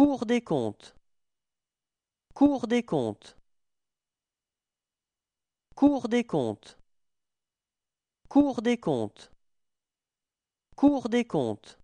Cour des comptes. Cours des comptes. Cours des comptes. Cours des comptes. Cours des comptes.